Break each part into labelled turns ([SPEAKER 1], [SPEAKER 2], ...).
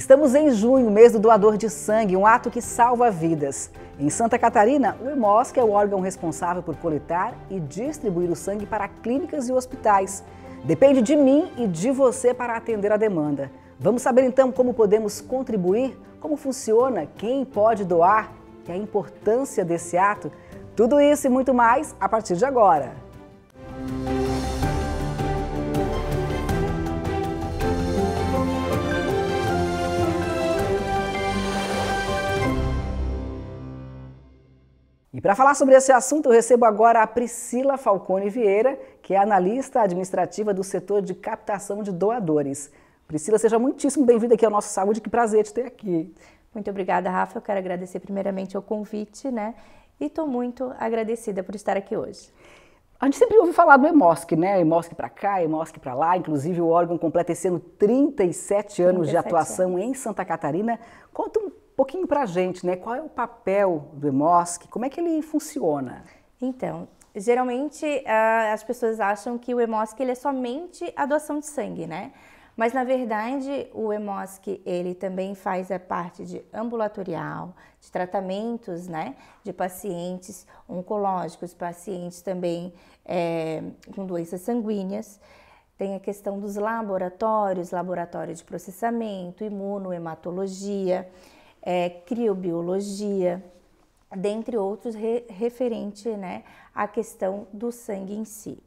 [SPEAKER 1] Estamos em junho, mês do doador de sangue, um ato que salva vidas. Em Santa Catarina, o IMOSC é o órgão responsável por coletar e distribuir o sangue para clínicas e hospitais. Depende de mim e de você para atender a demanda. Vamos saber então como podemos contribuir, como funciona, quem pode doar e é a importância desse ato. Tudo isso e muito mais a partir de agora. E para falar sobre esse assunto, eu recebo agora a Priscila Falcone Vieira, que é analista administrativa do setor de captação de doadores. Priscila, seja muitíssimo bem-vinda aqui ao nosso Saúde, que prazer te ter aqui. Muito obrigada, Rafa. Eu quero agradecer primeiramente o convite, né?
[SPEAKER 2] E estou muito agradecida por estar aqui hoje.
[SPEAKER 1] A gente sempre ouve falar do EMOSC, né? EMOSC para cá, EMOSC para lá. Inclusive, o órgão completa esse ano 37 anos 37 de atuação em Santa Catarina. Conta um pouquinho para a gente, né? Qual é o papel do EMOSC? Como é que ele funciona? Então,
[SPEAKER 2] geralmente uh, as pessoas acham que o EMOSC ele é somente a doação de sangue, né? Mas na verdade o EMOSC ele também faz a parte de ambulatorial, de tratamentos, né, de pacientes oncológicos, pacientes também é, com doenças sanguíneas. Tem a questão dos laboratórios, laboratório de processamento, imunohematologia. hematologia é, criobiologia, dentre outros re, referente né, à questão do sangue em si.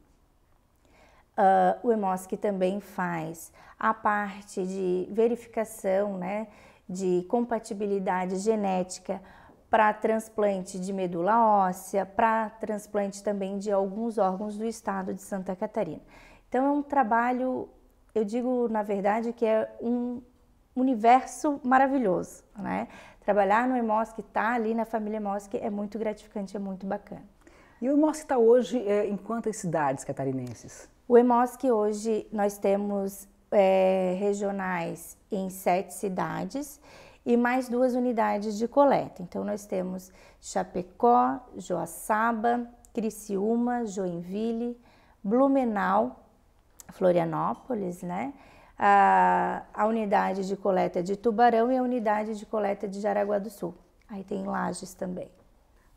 [SPEAKER 2] Uh, o EMOSC também faz a parte de verificação né, de compatibilidade genética para transplante de medula óssea, para transplante também de alguns órgãos do estado de Santa Catarina. Então é um trabalho, eu digo na verdade que é um universo maravilhoso, né? Trabalhar no EMOSC, estar tá ali na família EMOSC é muito
[SPEAKER 1] gratificante, é muito bacana. E o EMOSC está hoje é, em quantas cidades catarinenses?
[SPEAKER 2] O EMOSC hoje nós temos é, regionais em sete cidades e mais duas unidades de coleta. Então nós temos Chapecó, Joaçaba, Criciúma, Joinville, Blumenau, Florianópolis, né? a, a unidade de coleta de Tubarão e a unidade de coleta de Jaraguá do Sul. Aí tem Lages também.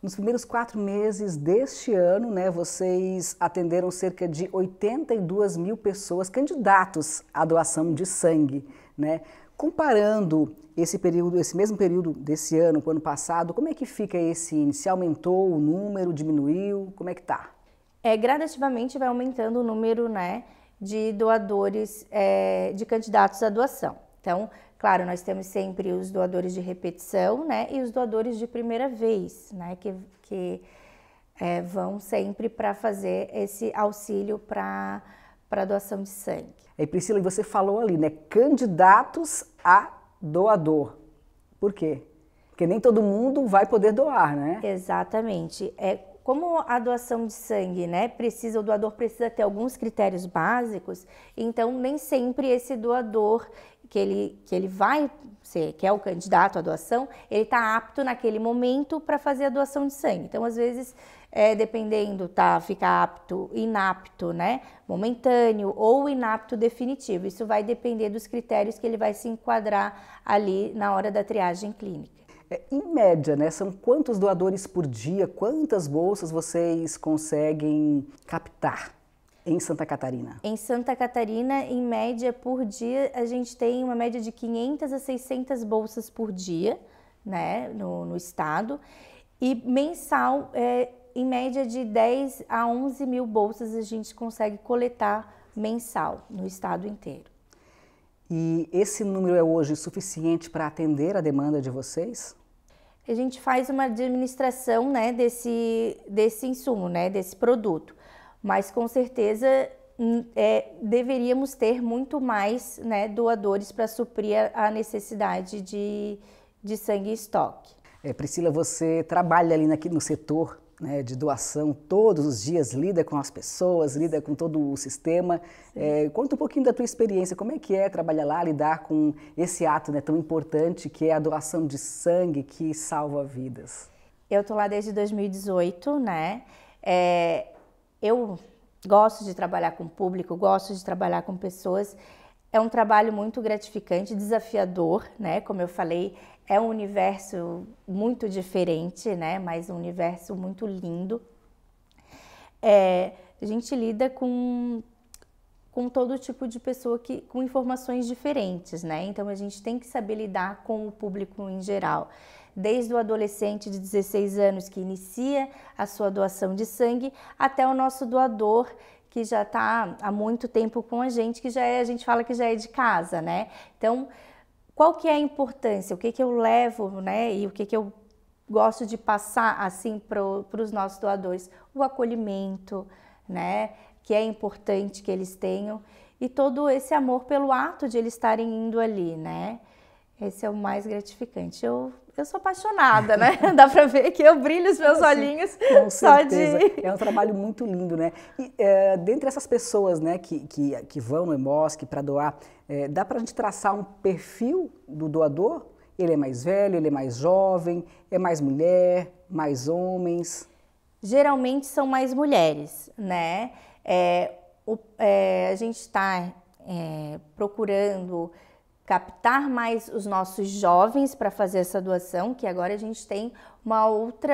[SPEAKER 1] Nos primeiros quatro meses deste ano, né, vocês atenderam cerca de 82 mil pessoas candidatos à doação de sangue. Né? Comparando esse período, esse mesmo período desse ano com o ano passado, como é que fica esse índice? Aumentou o número, diminuiu? Como é que tá?
[SPEAKER 2] É, gradativamente vai aumentando o número, né? de doadores, é, de candidatos à doação. Então, claro, nós temos sempre os doadores de repetição, né, e os doadores de primeira vez, né, que, que é, vão sempre para fazer esse auxílio para para doação
[SPEAKER 1] de sangue. E Priscila, você falou ali, né, candidatos a doador. Por quê? Porque nem todo mundo vai poder doar, né?
[SPEAKER 2] Exatamente. É, como a doação de sangue, né, precisa, o doador precisa ter alguns critérios básicos, então nem sempre esse doador que ele, que ele vai ser, que é o candidato à doação, ele está apto naquele momento para fazer a doação de sangue. Então, às vezes, é, dependendo, tá, fica apto, inapto, né, momentâneo ou inapto definitivo. Isso vai depender dos critérios que ele vai se enquadrar ali na hora da triagem clínica.
[SPEAKER 1] É, em média, né, são quantos doadores por dia? Quantas bolsas vocês conseguem captar? Em Santa Catarina?
[SPEAKER 2] Em Santa Catarina, em média por dia, a gente tem uma média de 500 a 600 bolsas por dia, né, no, no estado. E mensal, é, em média de 10 a 11 mil bolsas a gente consegue coletar mensal no estado inteiro.
[SPEAKER 1] E esse número é hoje suficiente para atender a demanda de vocês?
[SPEAKER 2] A gente faz uma administração né, desse, desse insumo, né, desse produto. Mas com certeza é, deveríamos ter muito mais né, doadores para suprir a, necessidade de, de sangue em estoque.
[SPEAKER 1] É, Priscila, você trabalha ali naquele, no setor né, de doação todos os dias, lida com as pessoas, lida com todo o sistema. É, conta um pouquinho da tua experiência, como é que é trabalhar lá, lidar com esse ato né, tão importante que é a doação de sangue que salva vidas.
[SPEAKER 2] Eu estou lá desde 2018, né? É, eu gosto de trabalhar com público, gosto de trabalhar com pessoas. É um trabalho muito gratificante, desafiador, né? Como eu falei, é um universo muito diferente, né? Mas um universo muito lindo. É, a gente lida com com todo tipo de pessoa que com informações diferentes, né? Então a gente tem que saber lidar com o público em geral. Desde o adolescente de 16 anos que inicia a sua doação de sangue até o nosso doador que já está há muito tempo com a gente, que já é, a gente fala que já é de casa, né? Então, qual que é a importância? O que, que eu levo, né? E o que, que eu gosto de passar assim para os nossos doadores? O acolhimento, né? Que é importante que eles tenham e todo esse amor pelo ato de eles estarem indo ali, né?
[SPEAKER 1] Esse é o mais gratificante. Eu, eu sou apaixonada, né? Dá para ver que eu brilho os meus olhinhos Com só certeza. de. É um trabalho muito lindo, né? E, é, dentre essas pessoas né, que, que, que vão no mosque para doar, é, dá para a gente traçar um perfil do doador? Ele é mais velho, ele é mais jovem, é mais mulher, mais homens? Geralmente
[SPEAKER 2] são mais mulheres, né? É, o, é, a gente está é, procurando captar mais os nossos jovens para fazer essa doação, que agora a gente tem uma outra,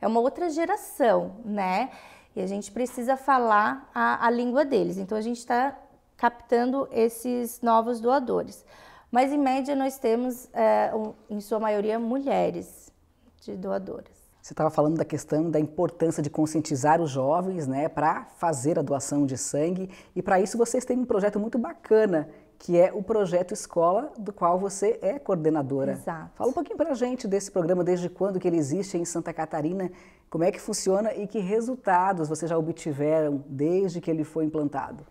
[SPEAKER 2] é uma outra geração, né? E a gente precisa falar a, a língua deles. Então a gente está captando esses novos doadores. Mas em média nós temos, é, em sua maioria, mulheres de doadoras.
[SPEAKER 1] Você estava falando da questão da importância de conscientizar os jovens né, para fazer a doação de sangue e para isso vocês têm um projeto muito bacana que é o projeto Escola, do qual você é coordenadora. Exato. Fala um pouquinho para a gente desse programa, desde quando que ele existe em Santa Catarina, como é que funciona e que resultados vocês já obtiveram desde que ele foi implantado.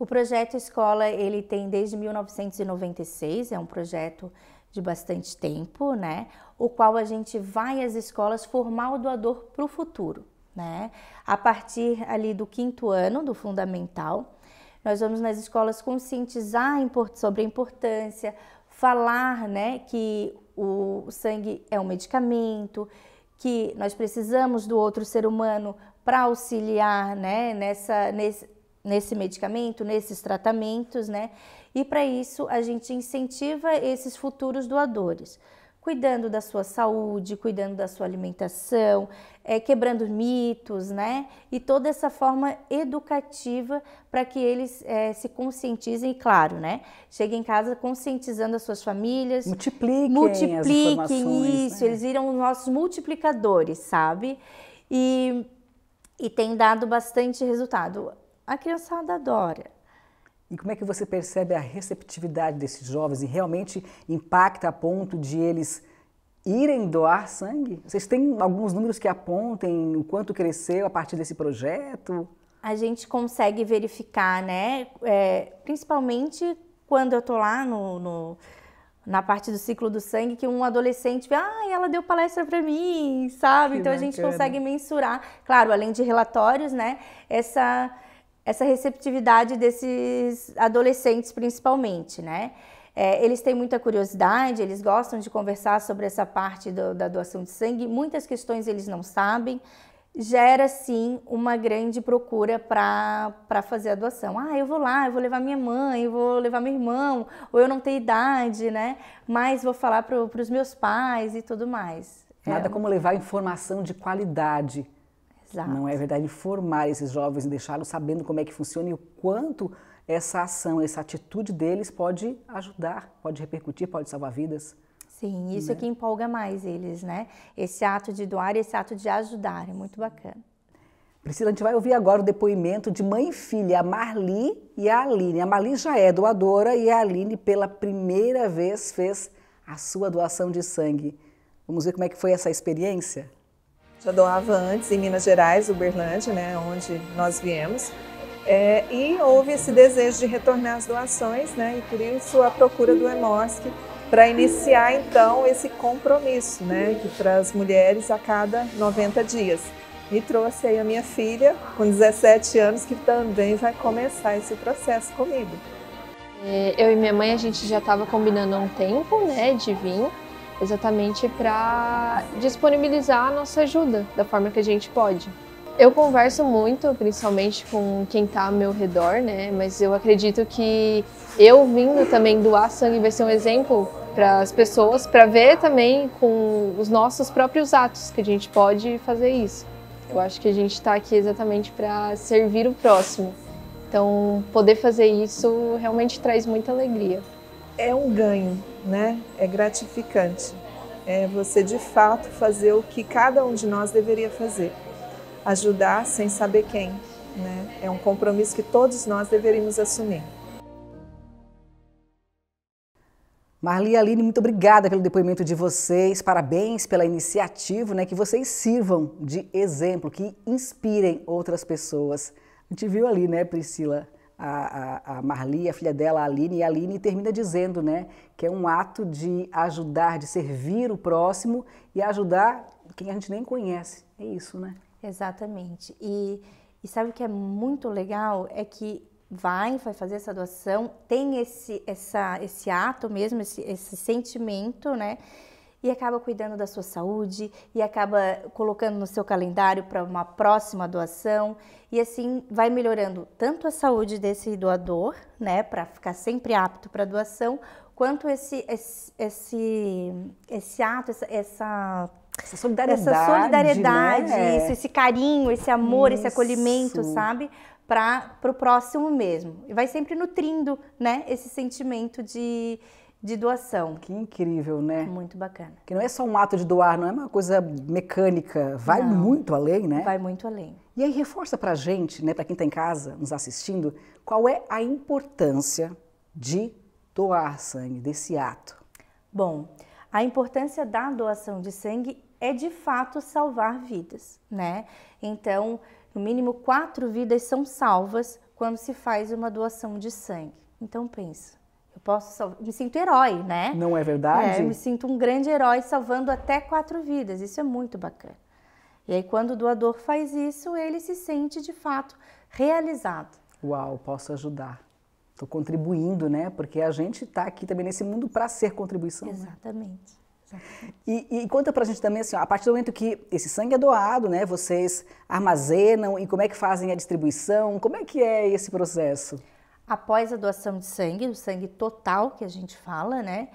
[SPEAKER 2] O projeto Escola, ele tem desde 1996, é um projeto de bastante tempo, né? O qual a gente vai às escolas formar o doador para o futuro, né? A partir ali do quinto ano do fundamental, nós vamos nas escolas conscientizar sobre a importância, falar né, que o sangue é um medicamento, que nós precisamos do outro ser humano para auxiliar né, nessa, nesse, nesse medicamento, nesses tratamentos, né? E para isso a gente incentiva esses futuros doadores cuidando da sua saúde, cuidando da sua alimentação, é, quebrando mitos, né? E toda essa forma educativa para que eles é, se conscientizem, e claro, né? Cheguem em casa conscientizando as suas famílias.
[SPEAKER 1] Multipliquem, multipliquem isso,
[SPEAKER 2] né? eles viram os nossos multiplicadores, sabe? E, e tem dado bastante resultado. A criançada adora
[SPEAKER 1] e como é que você percebe a receptividade desses jovens e realmente impacta a ponto de eles irem doar sangue? Vocês têm alguns números que apontem o quanto cresceu a partir desse projeto?
[SPEAKER 2] A gente consegue verificar, né? É, principalmente quando eu tô lá no, no, na parte do ciclo do sangue, que um adolescente vê, ah, ela deu palestra para mim, sabe? Que então bacana. a gente consegue mensurar, claro, além de relatórios, né? Essa essa receptividade desses adolescentes, principalmente, né? É, eles têm muita curiosidade, eles gostam de conversar sobre essa parte do, da doação de sangue, muitas questões eles não sabem. Gera sim uma grande procura para fazer a doação. Ah, eu vou lá, eu vou levar minha mãe, eu vou levar meu irmão, ou eu não tenho idade, né? Mas vou falar para os meus pais e tudo mais. É Nada
[SPEAKER 1] é. como levar informação de qualidade Exato. Não é verdade formar esses jovens e deixá-los sabendo como é que funciona e o quanto essa ação, essa atitude deles pode ajudar, pode repercutir, pode salvar vidas.
[SPEAKER 2] Sim, né? isso né? é que empolga mais eles, né? Esse ato de doar, esse ato de ajudar, é muito bacana.
[SPEAKER 1] Priscila, a gente vai ouvir agora o depoimento de mãe e filha, a Marli e a Aline. A Marli já é doadora e a Aline, pela primeira vez, fez a sua doação de sangue. Vamos ver como é que foi essa experiência? já doava antes em Minas Gerais, Uberlândia, né, onde nós viemos. É, e houve esse desejo de retornar as doações, né, e por isso a procura do EMOSC para iniciar então esse compromisso, né, que para as mulheres a cada 90
[SPEAKER 2] dias. E trouxe aí a minha filha, com 17 anos, que também vai começar esse processo comigo. É, eu e minha mãe, a gente já estava combinando há um tempo, né, de vir exatamente para disponibilizar a nossa ajuda da forma que a gente pode. Eu converso muito, principalmente com quem está ao meu redor, né? Mas eu acredito que eu vindo também doar sangue vai ser um exemplo para as pessoas, para ver também com os nossos próprios atos que a gente pode fazer isso. Eu acho que a gente está aqui exatamente para servir o próximo. Então, poder fazer isso realmente traz muita alegria é um ganho, né? É
[SPEAKER 1] gratificante. É você de fato fazer o que cada um de nós deveria fazer. Ajudar sem saber quem, né? É um compromisso que todos nós deveríamos assumir. Marli e Aline, muito obrigada pelo depoimento de vocês. Parabéns pela iniciativa, né? Que vocês sirvam de exemplo, que inspirem outras pessoas. A gente viu ali, né, Priscila, a, a, Marli, a filha dela, a Aline, e a Aline termina dizendo né, que é um ato de ajudar, de servir o próximo e ajudar quem a gente nem conhece. É isso, né? Exatamente. E, e sabe o que é muito legal? É que
[SPEAKER 2] vai, vai fazer essa doação, tem esse, essa, esse ato mesmo, esse, esse sentimento, né? e acaba cuidando da sua saúde e acaba colocando no seu calendário para uma próxima doação e assim vai melhorando tanto a saúde desse doador, né, para ficar sempre apto para doação, quanto esse esse esse, esse ato, essa, essa essa solidariedade, essa solidariedade né? isso, esse carinho, esse amor, isso. esse acolhimento, sabe? Para o próximo mesmo. E vai sempre nutrindo né, esse sentimento de, de doação. Que incrível, né? Muito bacana.
[SPEAKER 1] Que não é só um ato de doar, não é uma coisa mecânica, vai não, muito além, né? Vai muito além. E aí reforça pra gente, né, pra quem tá em casa nos assistindo, qual é a importância de doar sangue, desse ato.
[SPEAKER 2] Bom, a importância da doação de sangue é de fato salvar vidas, né? Então, no mínimo quatro vidas são salvas quando se faz uma doação de sangue. Então pensa, eu posso salvar. Me sinto herói, né? Não é verdade? É, eu me sinto um grande herói salvando até quatro vidas. Isso é muito bacana. E aí, quando o doador faz isso, ele se sente de fato realizado.
[SPEAKER 1] Uau, posso ajudar. Estou contribuindo, né? Porque a gente está aqui também nesse mundo para ser contribuição. Né? Exatamente. Né? E, e, conta pra gente também, assim, a partir do momento que esse sangue é doado, né, vocês armazenam e como é que fazem a distribuição? Como é que é esse processo? após a doação de sangue, o sangue total que a gente fala, né?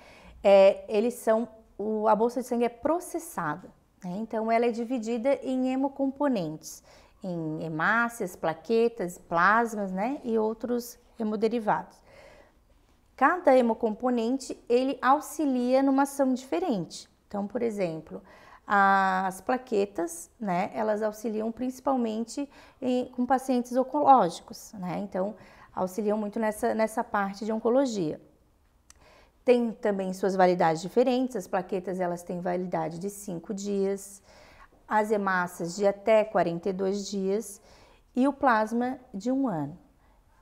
[SPEAKER 1] É,
[SPEAKER 2] eles são, o, a bolsa de sangue é processada, né? então ela é dividida em hemocomponentes, em hemácias, plaquetas, plasmas, né? E outros hemoderivados. Cada hemocomponente ele auxilia numa ação diferente. Então, por exemplo, as plaquetas, né? Elas auxiliam principalmente em, com pacientes oncológicos, né? Então auxiliam muito nessa, nessa parte de oncologia. Tem também suas validades diferentes, as plaquetas elas têm validade de 5 dias, as hemácias de até 42 dias e o plasma de um ano.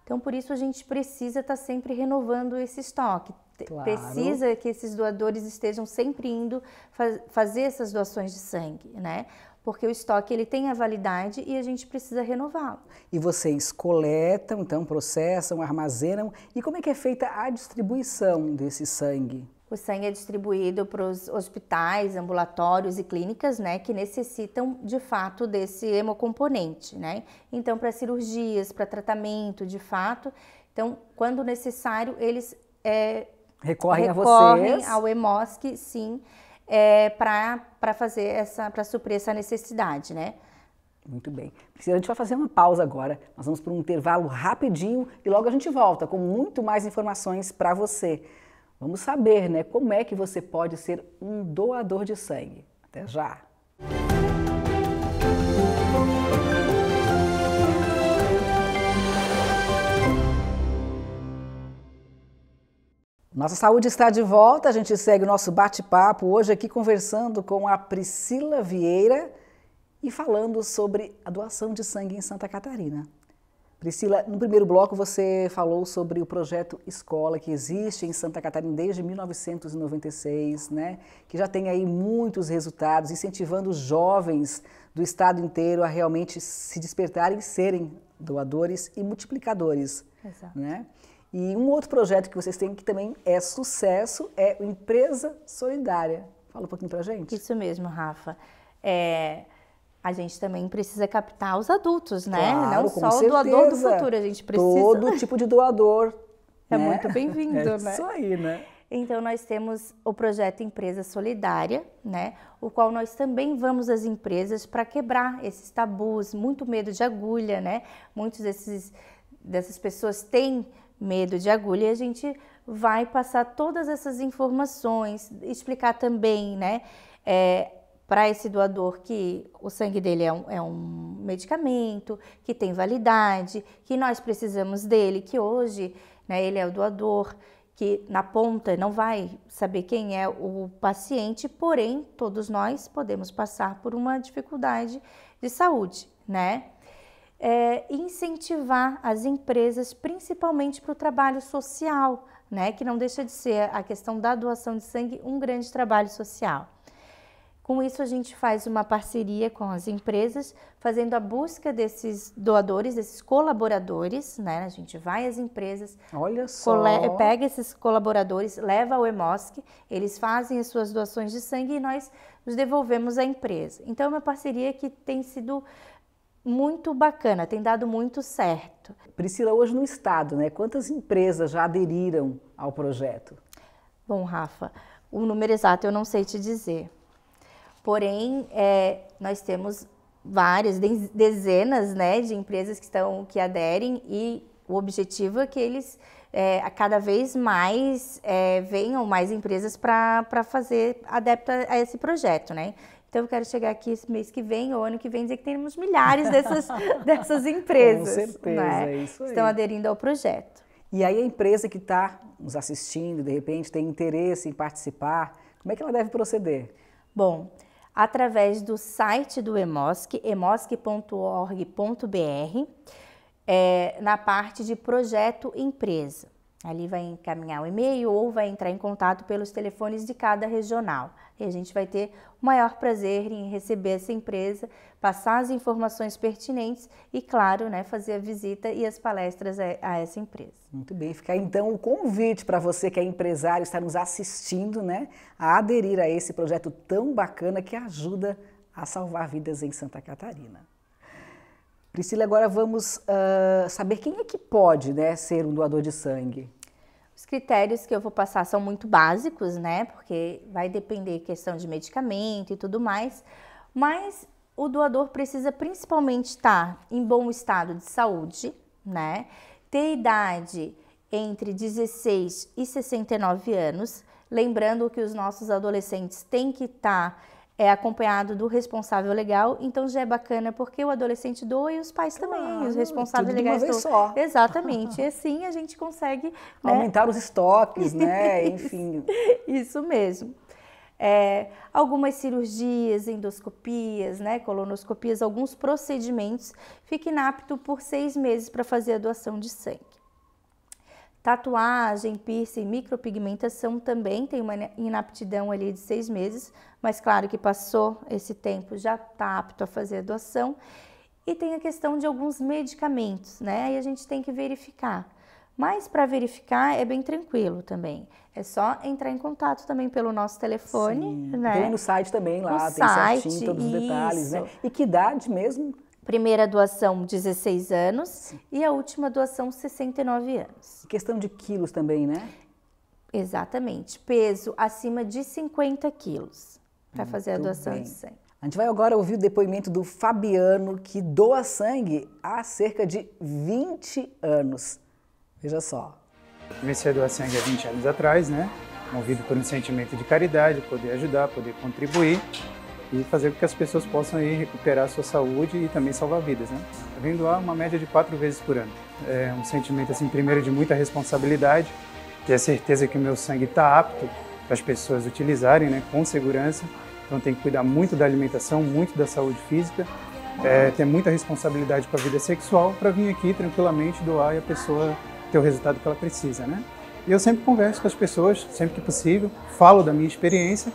[SPEAKER 2] Então, por isso a gente precisa estar tá sempre renovando esse estoque. Claro. Precisa que esses doadores estejam sempre indo faz, fazer essas doações de sangue, né? porque o estoque ele tem a validade e a gente precisa renová-lo.
[SPEAKER 1] E vocês coletam, então processam, armazenam e como é que é feita a distribuição desse sangue?
[SPEAKER 2] O sangue é distribuído para os hospitais, ambulatórios e clínicas, né, que necessitam de fato desse hemocomponente, né? Então, para cirurgias, para tratamento, de fato. Então, quando necessário, eles é,
[SPEAKER 1] recorrem, recorrem a vocês. ao
[SPEAKER 2] Hemosc, sim é, para fazer essa, para suprir essa necessidade, né?
[SPEAKER 1] Muito bem. A gente vai fazer uma pausa agora. Nós vamos para um intervalo rapidinho e logo a gente volta com muito mais informações para você. Vamos saber, né, como é que você pode ser um doador de sangue. Até já. Nossa saúde está de volta, a gente segue o nosso bate-papo hoje aqui conversando com a Priscila Vieira e falando sobre a doação de sangue em Santa Catarina. Priscila, no primeiro bloco você falou sobre o projeto Escola que existe em Santa Catarina desde 1996, né? Que já tem aí muitos resultados, incentivando os jovens do estado inteiro a realmente se despertarem e serem doadores e multiplicadores, Exato. né? E um outro projeto que vocês têm que também é sucesso é o Empresa Solidária. Fala um pouquinho pra gente. Isso mesmo, Rafa. É, a gente
[SPEAKER 2] também precisa captar os adultos, né? Claro, Não só certeza. o doador do futuro, a gente precisa. Todo
[SPEAKER 1] tipo de doador.
[SPEAKER 2] É né? muito bem-vindo, é né? Isso aí, né? Então nós temos o projeto Empresa Solidária, né? O qual nós também vamos às empresas para quebrar esses tabus, muito medo de agulha, né? Muitos desses dessas pessoas têm medo de agulha, e a gente vai passar todas essas informações, explicar também, né, é, para esse doador que o sangue dele é um, é um, medicamento, que tem validade, que nós precisamos dele, que hoje né, ele é o doador, que na ponta não vai saber quem é o paciente, porém todos nós podemos passar por uma dificuldade de saúde, né? é, incentivar as empresas, principalmente para o trabalho social, né? que não deixa de ser a questão da doação de sangue um grande trabalho social. Com isso, a gente faz uma parceria com as empresas, fazendo a busca desses doadores, desses colaboradores, né? A gente vai às empresas, olha só, pega esses colaboradores, leva ao EMOSC, eles fazem as suas doações de sangue e nós os devolvemos à empresa. Então, é uma parceria que tem sido muito bacana, tem dado muito certo.
[SPEAKER 1] Priscila, hoje no Estado, né, quantas empresas já aderiram ao projeto?
[SPEAKER 2] Bom, Rafa, o número exato eu não sei te dizer. Porém, é, nós temos várias, dezenas né, de empresas que, estão, que aderem e o objetivo é que eles é, cada vez mais é, venham mais empresas para fazer adepta a esse projeto, né? Então eu quero chegar aqui esse mês que vem ou ano que vem dizer que temos milhares dessas, dessas empresas. Com certeza, né? é isso aí. Estão aderindo ao projeto.
[SPEAKER 1] E aí a empresa que está nos assistindo, de repente tem interesse em participar, como é que ela deve proceder?
[SPEAKER 2] Bom, através do site do EMOSC, emosc.org.br, é, na parte de projeto empresa. Ali vai encaminhar o e-mail ou vai entrar em contato pelos telefones de cada regional. E a gente vai ter o maior prazer em receber essa empresa, passar as informações pertinentes e, claro, né, fazer a visita e as palestras a, essa empresa.
[SPEAKER 1] Muito bem, fica então o convite para você que é empresário, está nos assistindo, né, a aderir a esse projeto tão bacana que ajuda a salvar vidas em Santa Catarina. Priscila, agora vamos uh, saber quem é que pode né, ser um doador de sangue.
[SPEAKER 2] Os critérios que eu vou passar são muito básicos, né? Porque vai depender questão de medicamento e tudo mais, mas o doador precisa principalmente estar em bom estado de saúde, né? Ter idade entre 16 e 69 anos, lembrando que os nossos adolescentes têm que estar é acompanhado do responsável legal, então já é bacana porque o adolescente doa e os pais também, claro, os responsáveis tudo legais de uma vez só. Exatamente. E assim a gente consegue né? aumentar os estoques, né? Enfim. Isso mesmo. É, algumas cirurgias, endoscopias, né, colonoscopias, alguns procedimentos, fica inapto por seis meses para fazer a doação de sangue. Tatuagem, piercing, micropigmentação também tem uma inaptidão ali de seis meses, mas claro que passou esse tempo, já está apto a fazer a doação. E tem a questão de alguns medicamentos, né? Aí a gente tem que verificar. Mas para verificar é bem tranquilo também. É só entrar em contato também pelo nosso telefone, Sim. né? Tem no site também lá, no tem site, certinho todos os isso. detalhes, né? E que idade mesmo? Primeira doação, 16 anos, e a última doação, 69 anos. Questão de quilos também, né? Exatamente. Peso acima de 50 quilos para fazer a doação bem. de sangue.
[SPEAKER 1] A gente vai agora ouvir o depoimento do Fabiano, que doa sangue há cerca de 20 anos. Veja só. Comecei a doar sangue há 20 anos atrás, né? Movido por um sentimento de caridade,
[SPEAKER 2] poder ajudar, poder contribuir e fazer com que as pessoas possam aí recuperar a sua saúde e também salvar vidas. Né? Eu venho doar uma média de quatro vezes por ano. É um sentimento, assim, primeiro de muita responsabilidade, ter a certeza que o meu sangue está apto para as pessoas utilizarem né, com segurança. Então tem que cuidar muito da alimentação, muito da saúde física, é, ter muita responsabilidade com a vida sexual para vir aqui tranquilamente doar e a pessoa ter o resultado que ela precisa, né? E eu sempre converso com as pessoas, sempre que possível, falo da minha experiência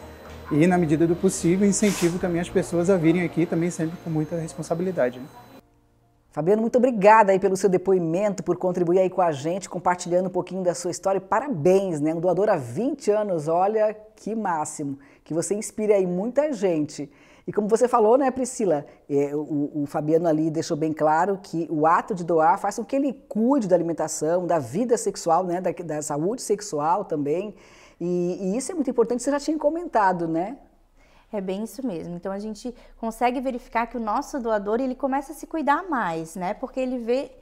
[SPEAKER 1] e, na medida do possível, incentivo também as pessoas a virem aqui também sempre com muita responsabilidade. Né? Fabiano, muito obrigada aí pelo seu depoimento, por contribuir aí com a gente, compartilhando um pouquinho da sua história. Parabéns, né? Um doador há 20 anos, olha que máximo. Que você inspire aí muita gente. E como você falou, né, Priscila, é, o, o, Fabiano ali deixou bem claro que o ato de doar faz com que ele cuide da alimentação, da vida sexual, né, da, da saúde sexual também. E, e isso é muito importante, você já tinha comentado, né?
[SPEAKER 2] É bem isso mesmo. Então a gente consegue verificar que o nosso doador ele começa a se cuidar mais, né? Porque ele vê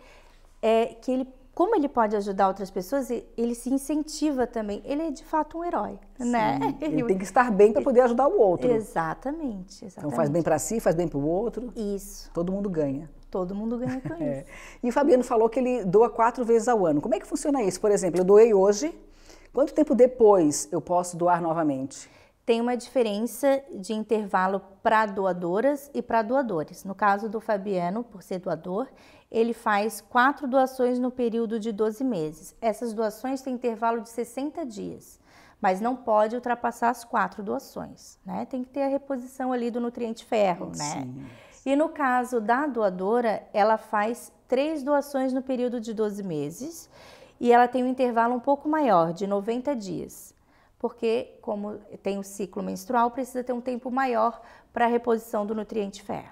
[SPEAKER 2] é, que ele como ele pode ajudar outras pessoas, ele se incentiva também. Ele é de fato um herói, Sim, né? Ele tem que
[SPEAKER 1] estar bem para poder ajudar o outro.
[SPEAKER 2] Exatamente, exatamente. Então faz bem
[SPEAKER 1] para si, faz bem para o outro. Isso. Todo mundo ganha. Todo mundo ganha com é. isso. é. E o Fabiano falou que ele doa quatro vezes ao ano. Como é que funciona isso? Por exemplo, eu doei hoje, Quanto tempo depois eu posso doar novamente?
[SPEAKER 2] Tem uma diferença de intervalo para doadoras e para doadores. No caso do Fabiano, por ser doador, ele faz quatro doações no período de 12 meses. Essas doações têm intervalo de 60 dias, mas não pode ultrapassar as quatro doações, né? Tem que ter a reposição ali do nutriente ferro, né? Sim. né? E no caso da doadora, ela faz três doações no período de 12 meses e ela tem um intervalo um pouco maior, de 90 dias, porque como tem o ciclo menstrual, precisa ter um tempo maior para a reposição do nutriente ferro.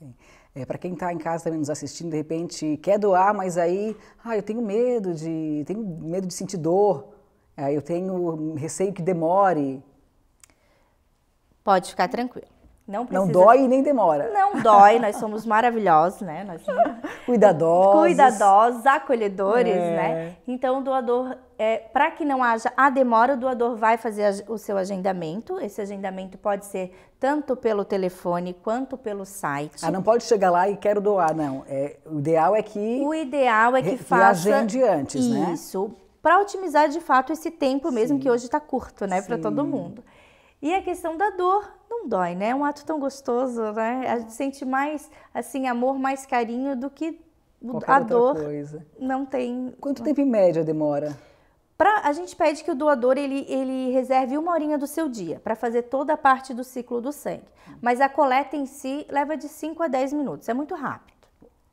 [SPEAKER 1] Bem. É, para quem está em casa também nos assistindo, de repente quer doar, mas aí, ah, eu tenho medo de, tenho medo de sentir dor, é, eu tenho receio que demore.
[SPEAKER 2] Pode ficar tranquilo. Não, precisa... não dói nem demora. Não dói, nós somos maravilhosos, né? Nós somos...
[SPEAKER 1] cuidadosos. Cuidadosos,
[SPEAKER 2] acolhedores, é. né? Então, o doador, é, para que não haja a demora, o doador vai fazer o seu agendamento. Esse agendamento pode ser tanto pelo telefone quanto pelo site. Ah, não pode
[SPEAKER 1] chegar lá e quero doar, não. É, o ideal é que... O ideal é que re, faça... agende antes, isso, né? Isso,
[SPEAKER 2] para otimizar, de fato, esse tempo mesmo, Sim. que hoje está curto, né? Para todo mundo. E a questão da dor não dói, né? É um ato tão gostoso, né? A gente sente mais, assim, amor, mais carinho do que Qualquer a dor. Coisa. Não tem. Quanto
[SPEAKER 1] tempo em média demora?
[SPEAKER 2] Pra, a gente pede que o doador ele, ele reserve uma horinha do seu dia para fazer toda a parte do ciclo do sangue. Hum. Mas a coleta em si leva de 5 a 10 minutos,
[SPEAKER 1] é muito rápido.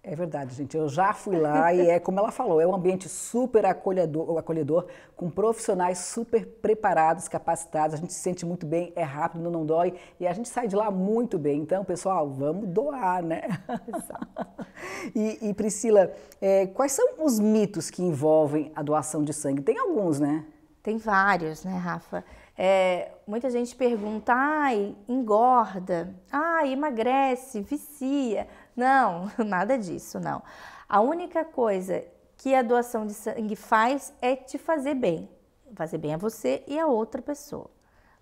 [SPEAKER 1] É verdade, gente. Eu já fui lá e é como ela falou, é um ambiente super acolhedor, acolhedor, com profissionais super preparados, capacitados. A gente se sente muito bem, é rápido, não dói e a gente sai de lá muito bem. Então, pessoal, vamos doar, né? Exato. e, e Priscila, é, quais são os mitos que envolvem a doação de sangue? Tem alguns, né? Tem vários, né, Rafa? É, muita
[SPEAKER 2] gente pergunta, ai, engorda, ai, emagrece, vicia. Não, nada disso, não. A única coisa que a doação de sangue faz é te fazer bem. Fazer bem a você e a outra pessoa.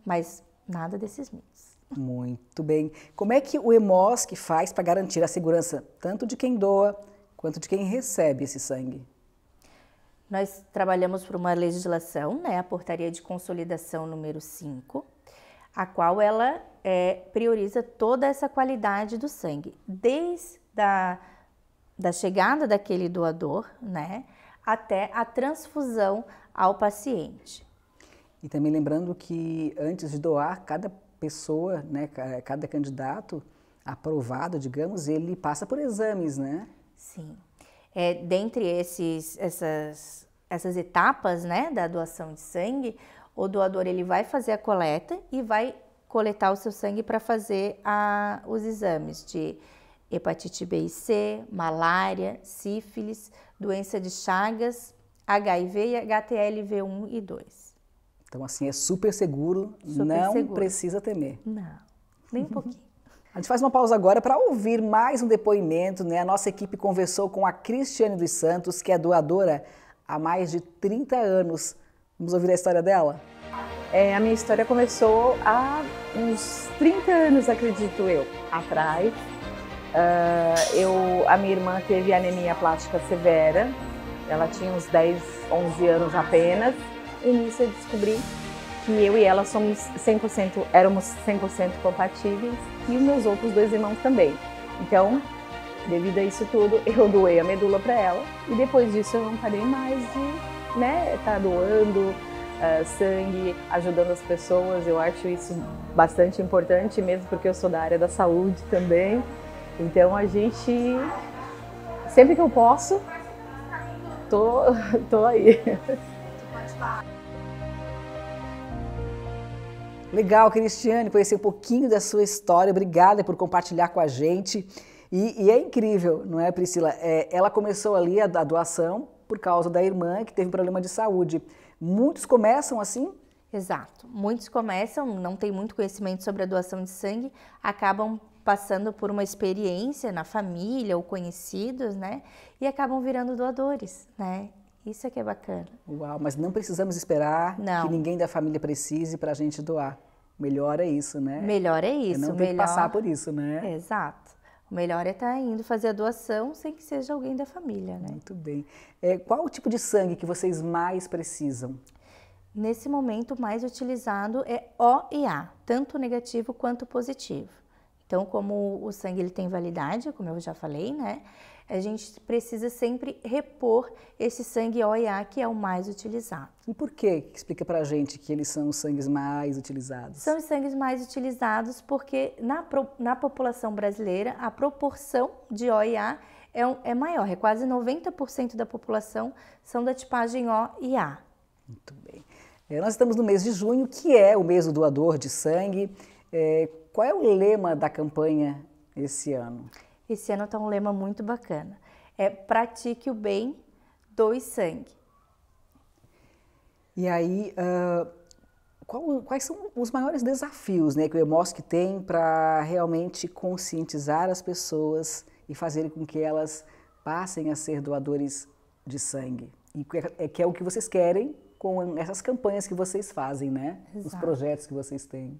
[SPEAKER 2] Mas
[SPEAKER 1] nada desses mitos. Muito bem. Como é que o EMOSC faz para garantir a segurança tanto de quem doa quanto de quem recebe esse sangue?
[SPEAKER 2] Nós trabalhamos por uma legislação, né, a Portaria de Consolidação número 5, a qual ela é, prioriza toda essa qualidade do sangue, desde a da chegada daquele doador, né, até a
[SPEAKER 1] transfusão ao paciente. E também lembrando que antes de doar, cada pessoa, né, cada candidato aprovado, digamos, ele passa por exames, né? Sim.
[SPEAKER 2] É, dentre esses, essas, essas etapas, né, da doação de sangue, o doador ele vai fazer a coleta e vai coletar o seu sangue para fazer a, os exames de hepatite B e C, malária, sífilis, doença de Chagas, HIV e HTLV1 e 2.
[SPEAKER 1] Então, assim, é super seguro, super não seguro. precisa temer. Não, nem um pouquinho. A gente faz uma pausa agora para ouvir mais um depoimento. Né? A nossa equipe conversou com a Cristiane dos Santos, que é doadora há mais de 30 anos. Vamos ouvir a história dela? É, a minha história começou há uns 30 anos, acredito eu, atrás. Uh, eu, a minha irmã teve anemia plástica severa, ela tinha uns 10, 11 anos apenas, e nisso eu descobri que eu e ela somos 100%,
[SPEAKER 2] éramos 100% compatíveis e os meus outros dois irmãos também. Então,
[SPEAKER 1] devido a isso tudo, eu doei a medula para ela e depois disso eu não parei mais de, né, estar tá doando, uh, sangue, ajudando as pessoas. Eu acho isso bastante importante, mesmo porque eu sou da área da saúde também. Então a gente, sempre que eu posso, tô, tô aí. Legal, Cristiane, conhecer um pouquinho da sua história. Obrigada por compartilhar com a gente. E, e é incrível, não é, Priscila? É, ela começou ali a, a doação por causa da irmã que teve um problema de saúde. Muitos começam assim? Exato. Muitos começam, não
[SPEAKER 2] têm muito conhecimento sobre a doação de sangue, acabam passando por uma experiência na família ou conhecidos, né? E acabam virando doadores, né? Isso é que é
[SPEAKER 1] bacana. Uau, mas não precisamos esperar não. que ninguém da família precise para a gente doar. Melhor é isso, né? Melhor é, é isso. Eu não tem melhor... que passar por isso, né?
[SPEAKER 2] Exato. O melhor é estar tá indo fazer a doação sem que seja alguém da família, né?
[SPEAKER 1] Muito bem. É, qual o tipo de sangue que vocês mais precisam?
[SPEAKER 2] Nesse momento, o mais utilizado é O e A, tanto negativo quanto positivo. Então, como o sangue ele tem validade, como eu já falei, né? a gente precisa sempre repor esse sangue OiA que é o mais utilizado.
[SPEAKER 1] E por que? Explica pra gente que eles são os sangues mais utilizados. São
[SPEAKER 2] os sangues mais utilizados porque na, na população brasileira a proporção de OiA é, um, é maior, é quase 90% da população são da tipagem O e A. Muito
[SPEAKER 1] bem. É, nós estamos no mês de junho, que é o mês do doador de sangue. É, qual é o lema da campanha esse ano? Esse
[SPEAKER 2] ano está um lema muito bacana. É pratique o bem, doe sangue.
[SPEAKER 1] E aí, uh, qual, quais são os maiores desafios né, que o EMOSC tem para realmente conscientizar as pessoas e fazer com que elas passem a ser doadores de sangue? E que é, é, é o que vocês querem com essas campanhas que vocês fazem, né? Exato. Os projetos que vocês têm.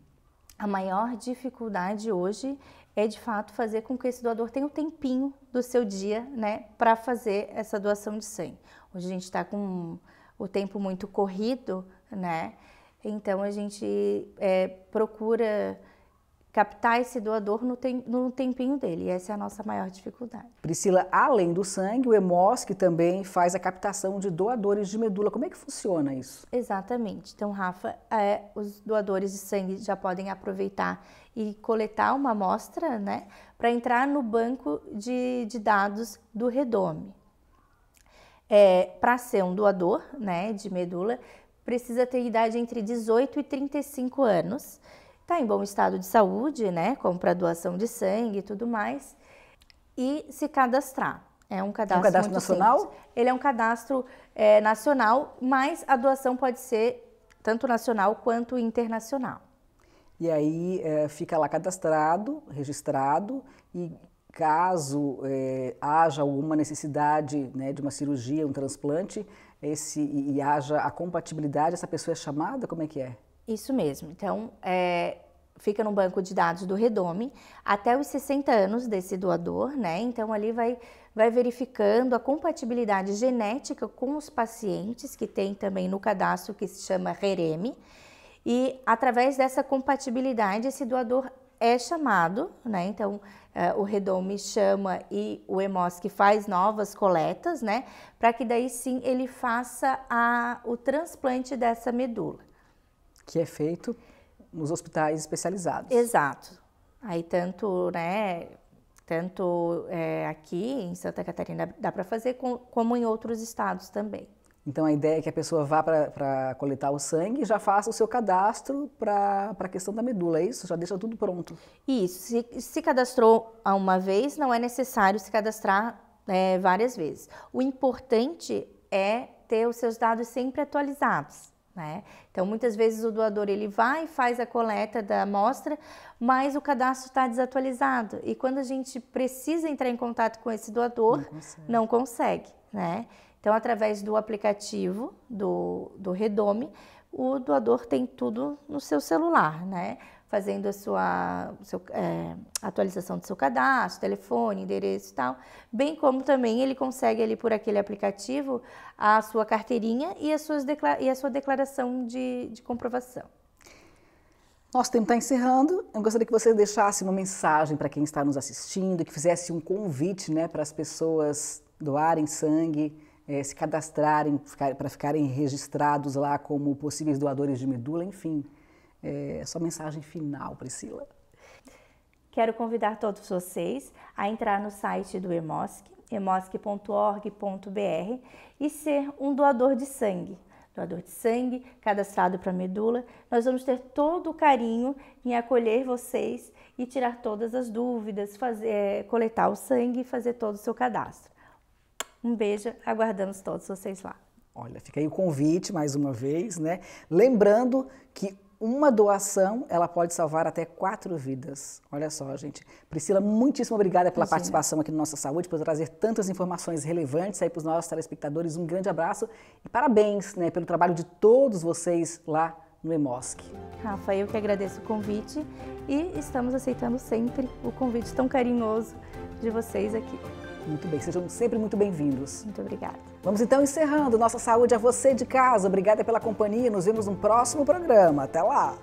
[SPEAKER 2] A maior dificuldade hoje é de fato fazer com que esse doador tenha um tempinho do seu dia, né, para fazer essa doação de sangue. Hoje a gente está com o tempo muito corrido, né, então a gente é, procura captar esse doador no, tem, no tempinho dele. E essa é a nossa maior dificuldade.
[SPEAKER 1] Priscila, além do sangue, o EMOSC também faz a captação de doadores de medula. Como é que funciona isso?
[SPEAKER 2] Exatamente. Então, Rafa, é, os doadores de sangue já podem aproveitar e coletar uma amostra, né, para entrar no banco de, de dados do Redome. É, para ser um doador, né, de medula, precisa ter idade entre 18 e 35 anos está em bom estado de saúde, né? Como para doação de sangue e tudo mais, e se cadastrar. É um cadastro, é um cadastro nacional? Simples. Ele é um cadastro é, nacional, mas a doação pode ser tanto nacional quanto internacional.
[SPEAKER 1] E aí é, fica lá cadastrado, registrado, e caso é, haja alguma necessidade né, de uma cirurgia, um transplante, esse, e, e haja a compatibilidade, essa pessoa é chamada? Como é que é?
[SPEAKER 2] Isso mesmo. Então, é, fica no banco de dados do Redome até os 60 anos desse doador, né? Então, ali vai, vai verificando a compatibilidade genética com os pacientes que tem também no cadastro que se chama REREME. E através dessa compatibilidade, esse doador é chamado, né? Então, uh, o Redome chama e o EMOSC faz novas coletas, né? Para que daí sim ele faça a, o transplante dessa medula.
[SPEAKER 1] Que é feito nos hospitais especializados.
[SPEAKER 2] Exato. Aí tanto, né, tanto é, aqui em Santa Catarina dá para fazer, com, como em outros estados também.
[SPEAKER 1] Então a ideia é que a pessoa vá para coletar o sangue e já faça o seu cadastro para a questão da medula, é isso? Já deixa tudo pronto.
[SPEAKER 2] Isso, se, se cadastrou a uma vez, não é necessário se cadastrar é, várias vezes. O importante é ter os seus dados sempre atualizados. Né? Então, muitas vezes o doador ele vai e faz a coleta da amostra, mas o cadastro está desatualizado. E quando a gente precisa entrar em contato com esse doador, não consegue. Não consegue né? Então, através do aplicativo do, do Redome, o doador tem tudo no seu celular, né? fazendo a sua seu, é, atualização do seu cadastro, telefone, endereço e tal, bem como também ele consegue ali por aquele aplicativo a sua carteirinha e, as suas e a sua declaração de, de comprovação.
[SPEAKER 1] Nosso tempo está encerrando. Eu gostaria que você deixasse uma mensagem para quem está nos assistindo, que fizesse um convite né, para as pessoas doarem sangue, eh, se cadastrarem, ficar, para ficarem registrados lá como possíveis doadores de medula, enfim é, sua mensagem final, Priscila.
[SPEAKER 2] Quero convidar todos vocês a entrar no site do EMOSC, emosc.org.br e ser um doador de sangue. Doador de sangue, cadastrado para medula. Nós vamos ter todo o carinho em acolher vocês e tirar todas as dúvidas, fazer, é, coletar o sangue e fazer todo o seu cadastro. Um beijo, aguardamos todos vocês lá.
[SPEAKER 1] Olha, fica aí o convite mais uma vez, né? Lembrando que uma doação, ela pode salvar até quatro vidas. Olha só, gente. Priscila, muitíssimo obrigada pela Imagina. participação aqui no Nossa Saúde, por trazer tantas informações relevantes aí para os nossos telespectadores. Um grande abraço e parabéns né, pelo trabalho de todos vocês lá no EMOSC.
[SPEAKER 2] Rafa, eu que agradeço o convite e estamos aceitando sempre o convite tão carinhoso de vocês
[SPEAKER 1] aqui. Muito bem, sejam sempre muito bem-vindos. Muito obrigada. Vamos então encerrando nossa saúde a você de casa. Obrigada pela companhia. Nos vemos no próximo programa. Até lá.